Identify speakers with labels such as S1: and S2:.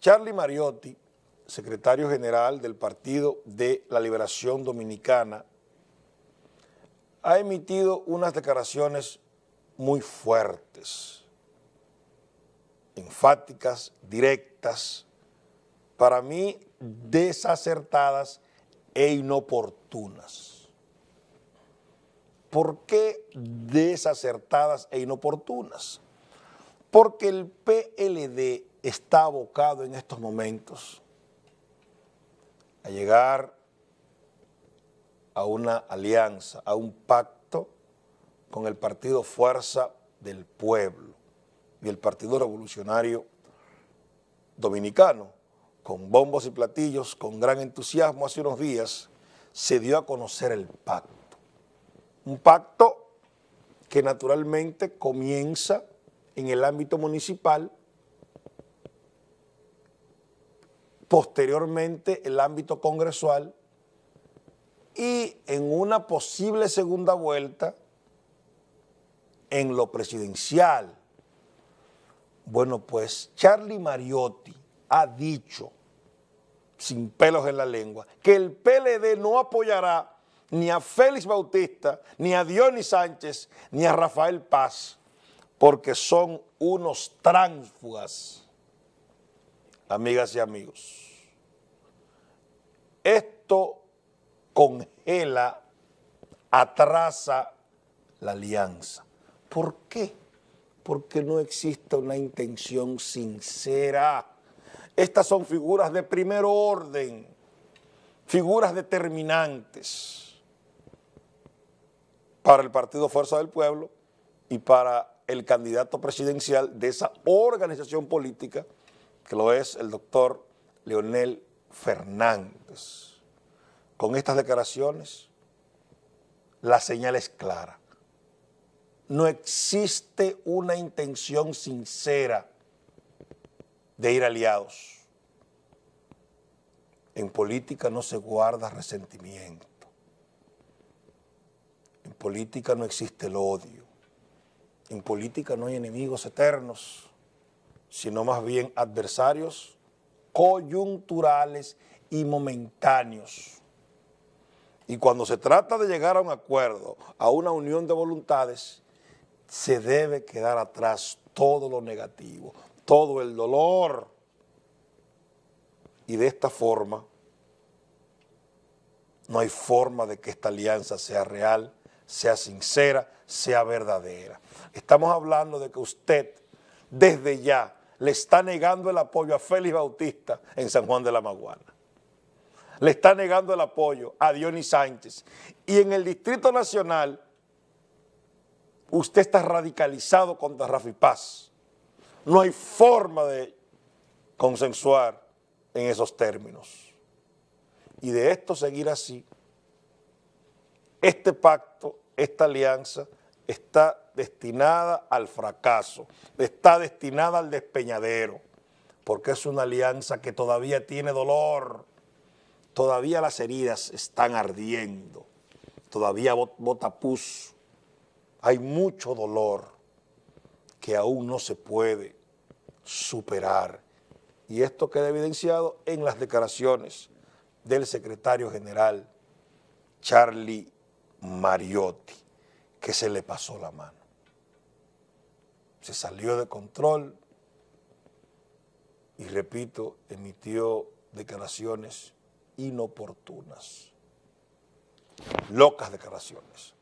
S1: Charlie Mariotti, secretario general del Partido de la Liberación Dominicana, ha emitido unas declaraciones muy fuertes, enfáticas, directas, para mí desacertadas e inoportunas. ¿Por qué desacertadas e inoportunas? Porque el PLD está abocado en estos momentos a llegar a una alianza, a un pacto con el partido Fuerza del Pueblo y el Partido Revolucionario Dominicano, con bombos y platillos, con gran entusiasmo hace unos días, se dio a conocer el pacto. Un pacto que naturalmente comienza en el ámbito municipal posteriormente el ámbito congresual y en una posible segunda vuelta en lo presidencial. Bueno, pues Charlie Mariotti ha dicho, sin pelos en la lengua, que el PLD no apoyará ni a Félix Bautista, ni a Dionis Sánchez, ni a Rafael Paz, porque son unos tránsfugas, amigas y amigos esto congela, atrasa la alianza. ¿Por qué? Porque no existe una intención sincera. Estas son figuras de primer orden, figuras determinantes para el Partido Fuerza del Pueblo y para el candidato presidencial de esa organización política, que lo es el doctor Leonel Fernández con estas declaraciones, la señal es clara. No existe una intención sincera de ir aliados. En política no se guarda resentimiento. En política no existe el odio. En política no hay enemigos eternos, sino más bien adversarios coyunturales y momentáneos. Y cuando se trata de llegar a un acuerdo, a una unión de voluntades, se debe quedar atrás todo lo negativo, todo el dolor. Y de esta forma, no hay forma de que esta alianza sea real, sea sincera, sea verdadera. Estamos hablando de que usted, desde ya, le está negando el apoyo a Félix Bautista en San Juan de la Maguana le está negando el apoyo a Dionis Sánchez. Y en el Distrito Nacional, usted está radicalizado contra Rafi Paz. No hay forma de consensuar en esos términos. Y de esto seguir así, este pacto, esta alianza, está destinada al fracaso, está destinada al despeñadero, porque es una alianza que todavía tiene dolor, Todavía las heridas están ardiendo, todavía bota hay mucho dolor que aún no se puede superar. Y esto queda evidenciado en las declaraciones del secretario general Charlie Mariotti, que se le pasó la mano. Se salió de control y, repito, emitió declaraciones inoportunas. Locas declaraciones.